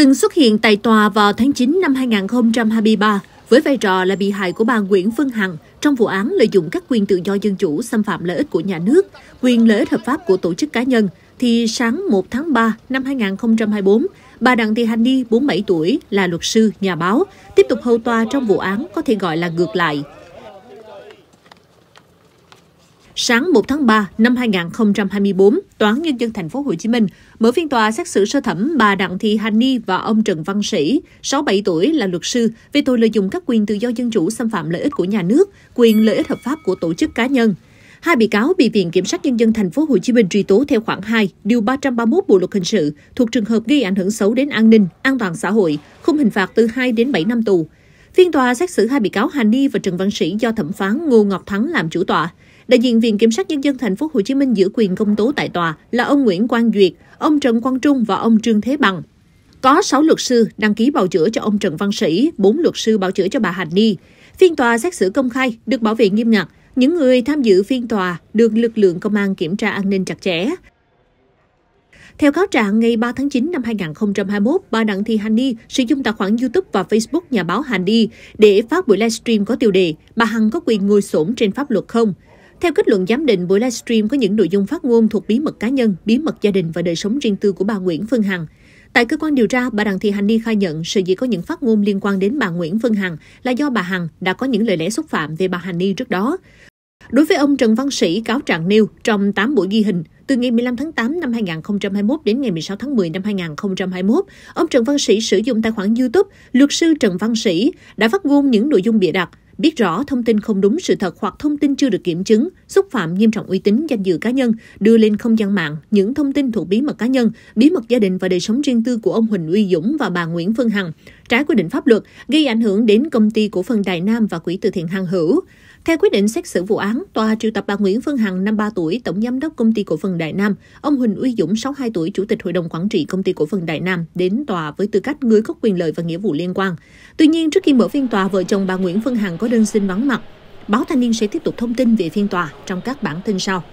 từng xuất hiện tại tòa vào tháng 9 năm 2023 với vai trò là bị hại của bà Nguyễn Phương Hằng trong vụ án lợi dụng các quyền tự do dân chủ xâm phạm lợi ích của nhà nước, quyền lợi ích hợp pháp của tổ chức cá nhân, thì sáng 1 tháng 3 năm 2024, bà Đặng Thị Hàn Ni, 47 tuổi, là luật sư, nhà báo, tiếp tục hầu tòa trong vụ án có thể gọi là ngược lại Sáng 1 tháng 3 năm 2024, Tòa án Nhân dân Thành phố Hồ Chí Minh mở phiên tòa xét xử sơ thẩm bà Đặng Thị Hàn Ni và ông Trần Văn Sĩ, 67 tuổi là luật sư, về tội lợi dụng các quyền tự do dân chủ xâm phạm lợi ích của nhà nước, quyền lợi ích hợp pháp của tổ chức cá nhân. Hai bị cáo bị Viện Kiểm sát Nhân dân Thành phố Hồ Chí Minh truy tố theo khoản 2, điều 331 Bộ luật hình sự thuộc trường hợp gây ảnh hưởng xấu đến an ninh, an toàn xã hội, khung hình phạt từ 2 đến 7 năm tù. Phiên tòa xét xử hai bị cáo Hà Ni và Trần Văn Sĩ do thẩm phán Ngô Ngọc Thắng làm chủ tòa. Đại diện Viện Kiểm sát Nhân dân Thành phố Hồ Chí Minh giữ quyền công tố tại tòa là ông Nguyễn Quang Duyệt, ông Trần Quang Trung và ông Trương Thế Bằng. Có 6 luật sư đăng ký bào chữa cho ông Trần Văn Sĩ, 4 luật sư bào chữa cho bà Hàn Ni. Phiên tòa xét xử công khai được bảo vệ nghiêm ngặt. Những người tham dự phiên tòa được lực lượng công an kiểm tra an ninh chặt chẽ. Theo cáo trạng, ngày 3 tháng 9 năm 2021, bà Đặng Thị Hằng Ni sử dụng tài khoản YouTube và Facebook nhà báo Hằng Ni để phát buổi livestream có tiêu đề Bà Hằng có quyền ngồi xổm trên pháp luật không? Theo kết luận giám định, buổi livestream có những nội dung phát ngôn thuộc bí mật cá nhân, bí mật gia đình và đời sống riêng tư của bà Nguyễn Phương Hằng. Tại cơ quan điều tra, bà Đặng Thị Hằng Ni khai nhận sự dĩ có những phát ngôn liên quan đến bà Nguyễn Phương Hằng là do bà Hằng đã có những lời lẽ xúc phạm về bà Hằng Ni trước đó. Đối với ông Trần Văn Sĩ, cáo trạng nêu trong 8 buổi ghi hình, từ ngày 15 tháng 8 năm 2021 đến ngày 16 tháng 10 năm 2021, ông Trần Văn Sĩ sử dụng tài khoản YouTube Luật sư Trần Văn Sĩ đã phát ngôn những nội dung bịa đặt, biết rõ thông tin không đúng sự thật hoặc thông tin chưa được kiểm chứng, xúc phạm nghiêm trọng uy tín danh dự cá nhân, đưa lên không gian mạng những thông tin thuộc bí mật cá nhân, bí mật gia đình và đời sống riêng tư của ông Huỳnh Uy Dũng và bà Nguyễn Phương Hằng, trái quy định pháp luật, gây ảnh hưởng đến công ty cổ phần Đài Nam và quỹ từ thiện Hằng Hữu. Theo quyết định xét xử vụ án, tòa triệu tập bà Nguyễn Phương Hằng, 53 tuổi, tổng giám đốc công ty cổ phần Đại Nam, ông Huỳnh Uy Dũng, 62 tuổi, chủ tịch hội đồng quản trị công ty cổ phần Đại Nam đến tòa với tư cách người có quyền lợi và nghĩa vụ liên quan. Tuy nhiên, trước khi mở phiên tòa, vợ chồng bà Nguyễn Phương Hằng có đơn xin vắng mặt. Báo Thanh niên sẽ tiếp tục thông tin về phiên tòa trong các bản tin sau.